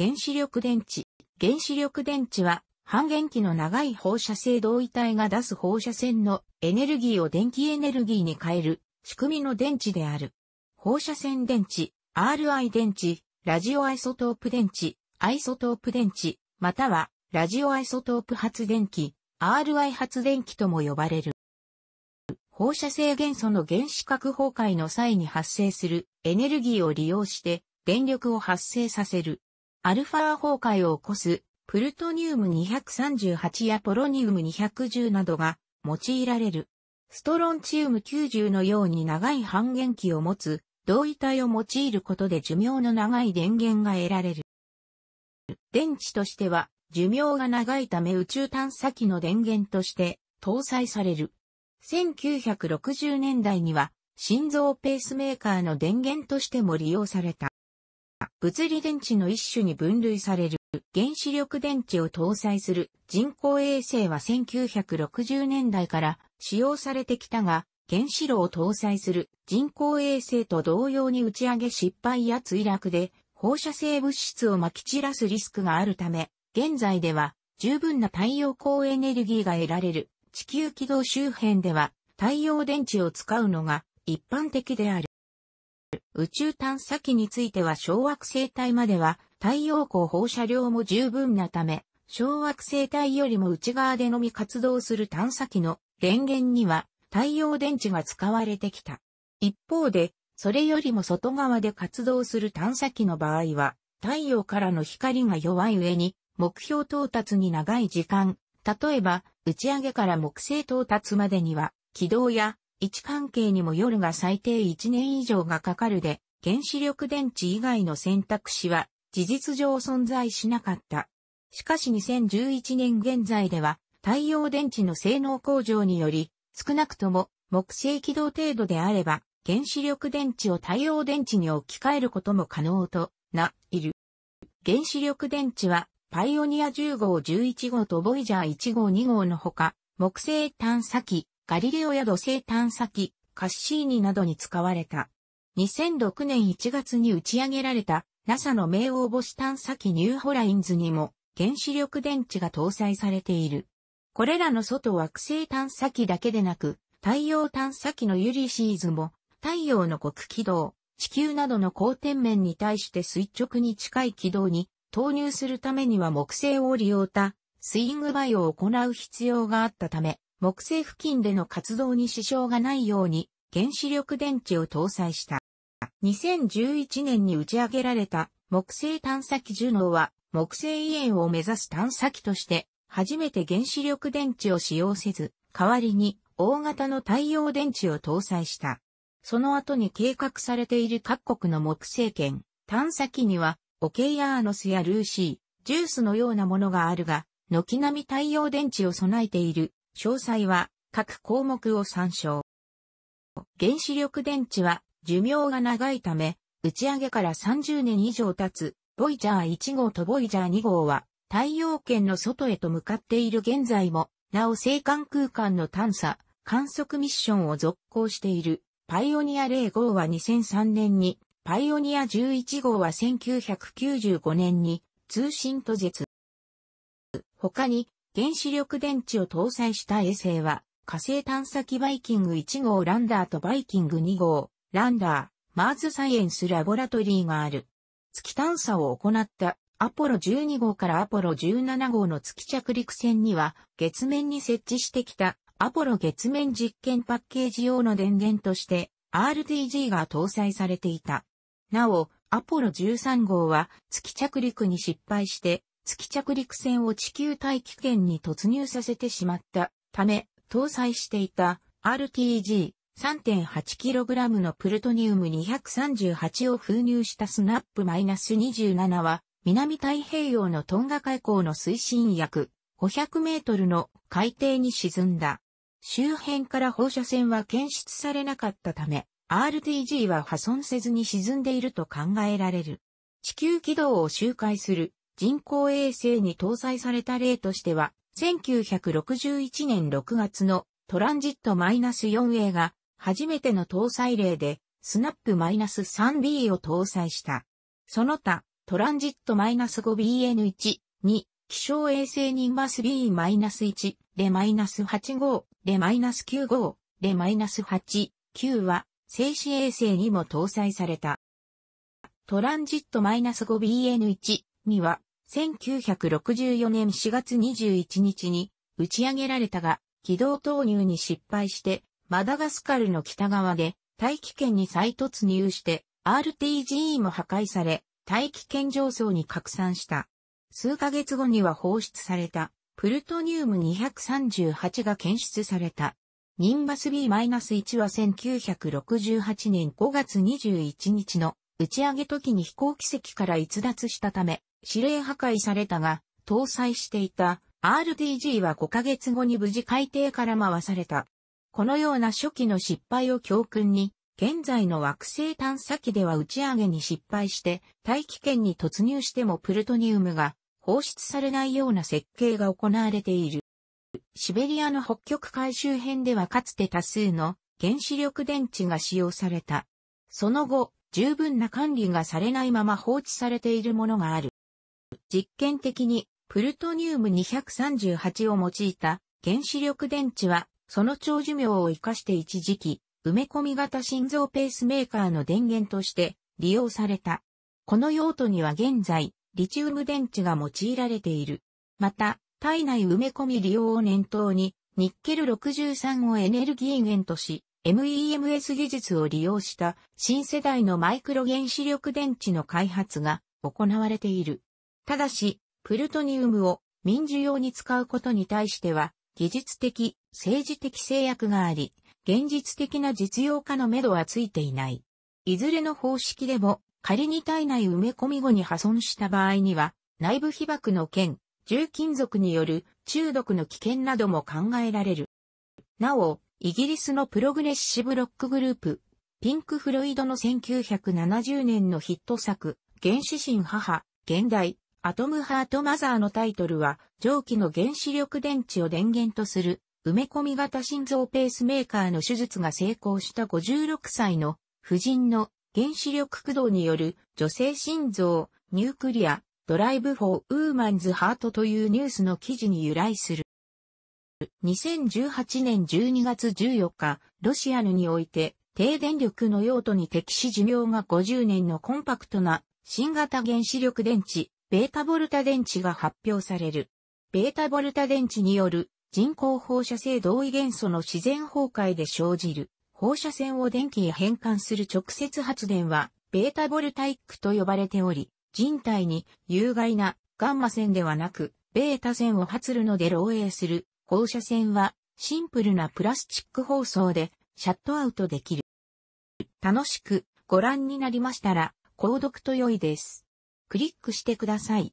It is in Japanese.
原子力電池。原子力電池は、半減期の長い放射性同位体が出す放射線のエネルギーを電気エネルギーに変える仕組みの電池である。放射線電池、RI 電池、ラジオアイソトープ電池、アイソトープ電池、またはラジオアイソトープ発電機、RI 発電機とも呼ばれる。放射性元素の原子核崩壊の際に発生するエネルギーを利用して電力を発生させるアルファ崩壊を起こす、プルトニウム238やポロニウム210などが用いられる。ストロンチウム90のように長い半減期を持つ、同位体を用いることで寿命の長い電源が得られる。電池としては、寿命が長いため宇宙探査機の電源として搭載される。1960年代には、心臓ペースメーカーの電源としても利用された。物理電池の一種に分類される原子力電池を搭載する人工衛星は1960年代から使用されてきたが、原子炉を搭載する人工衛星と同様に打ち上げ失敗や墜落で放射性物質をまき散らすリスクがあるため、現在では十分な太陽光エネルギーが得られる地球軌道周辺では太陽電池を使うのが一般的である。宇宙探査機については小惑星帯までは太陽光放射量も十分なため、小惑星帯よりも内側でのみ活動する探査機の電源には太陽電池が使われてきた。一方で、それよりも外側で活動する探査機の場合は、太陽からの光が弱い上に、目標到達に長い時間、例えば、打ち上げから木星到達までには、軌道や位置関係にもよるが最低1年以上がかかるで、原子力電池以外の選択肢は事実上存在しなかった。しかし2011年現在では太陽電池の性能向上により少なくとも木星軌道程度であれば原子力電池を太陽電池に置き換えることも可能とな、いる。原子力電池はパイオニア10号11号とボイジャー1号2号のほか木星探査機ガリレオや土星探査機、カッシーニなどに使われた。2006年1月に打ち上げられた NASA の名応星探査機ニューホラインズにも原子力電池が搭載されている。これらの外惑星探査機だけでなく、太陽探査機のユリシーズも太陽の極軌道、地球などの光天面に対して垂直に近い軌道に投入するためには木星を利用たスイングバイを行う必要があったため、木星付近での活動に支障がないように原子力電池を搭載した。2011年に打ち上げられた木星探査機ジュノーは木星遺影を目指す探査機として初めて原子力電池を使用せず代わりに大型の太陽電池を搭載した。その後に計画されている各国の木星圏探査機にはオケイアーノスやルーシー、ジュースのようなものがあるが、軒並み太陽電池を備えている詳細は各項目を参照。原子力電池は寿命が長いため、打ち上げから30年以上経つ、ボイジャー1号とボイジャー2号は、太陽圏の外へと向かっている現在も、なお星間空間の探査、観測ミッションを続行している。パイオニア0号は2003年に、パイオニア11号は1995年に、通信途絶。他に、原子力電池を搭載した衛星は、火星探査機バイキング1号ランダーとバイキング2号ランダー、マーズサイエンスラボラトリーがある。月探査を行ったアポロ12号からアポロ17号の月着陸船には月面に設置してきたアポロ月面実験パッケージ用の電源として RTG が搭載されていた。なお、アポロ13号は月着陸に失敗して月着陸船を地球大気圏に突入させてしまったため、搭載していた RTG3.8kg のプルトニウム238を封入したスナップ -27 は、南太平洋のトンガ海溝の水深約500メートルの海底に沈んだ。周辺から放射線は検出されなかったため、RTG は破損せずに沈んでいると考えられる。地球軌道を周回する人工衛星に搭載された例としては、1961年6月のトランジット -4A が初めての搭載例で、スナップ -3B を搭載した。その他、トランジット -5BN1、に、気象衛星ニンバス B-1、で -85、で -95、で -8、9は、静止衛星にも搭載された。トランジット -5BN1 には1964年4月21日に打ち上げられたが、軌道投入に失敗して、マダガスカルの北側で大気圏に再突入して RTGE も破壊され、大気圏上層に拡散した。数ヶ月後には放出された、プルトニウム238が検出された。ニンバス B-1 は1968年5月21日の打ち上げ時に飛行機跡から逸脱したため、指令破壊されたが、搭載していた RTG は5ヶ月後に無事海底から回された。このような初期の失敗を教訓に、現在の惑星探査機では打ち上げに失敗して大気圏に突入してもプルトニウムが放出されないような設計が行われている。シベリアの北極海周辺ではかつて多数の原子力電池が使用された。その後、十分な管理がされないまま放置されているものがある。実験的にプルトニウム238を用いた原子力電池はその長寿命を生かして一時期埋め込み型心臓ペースメーカーの電源として利用された。この用途には現在リチウム電池が用いられている。また体内埋め込み利用を念頭にニッケル63をエネルギー源とし MEMS 技術を利用した新世代のマイクロ原子力電池の開発が行われている。ただし、プルトニウムを民需用に使うことに対しては、技術的、政治的制約があり、現実的な実用化のめどはついていない。いずれの方式でも、仮に体内埋め込み後に破損した場合には、内部被曝の件、重金属による中毒の危険なども考えられる。なお、イギリスのプログレッシブロックグループ、ピンク・フロイドの1970年のヒット作、原始神母、現代、アトムハートマザーのタイトルは、蒸気の原子力電池を電源とする、埋め込み型心臓ペースメーカーの手術が成功した56歳の、夫人の原子力駆動による女性心臓、ニュークリア、ドライブフォーウーマンズハートというニュースの記事に由来する。2018年12月14日、ロシアにおいて、低電力の用途に適し寿命が50年のコンパクトな新型原子力電池、ベータボルタ電池が発表される。ベータボルタ電池による人工放射性同位元素の自然崩壊で生じる放射線を電気へ変換する直接発電はベータボルタイックと呼ばれており、人体に有害なガンマ線ではなく、ベータ線を発るので漏洩する放射線はシンプルなプラスチック包装でシャットアウトできる。楽しくご覧になりましたら、購読と良いです。クリックしてください。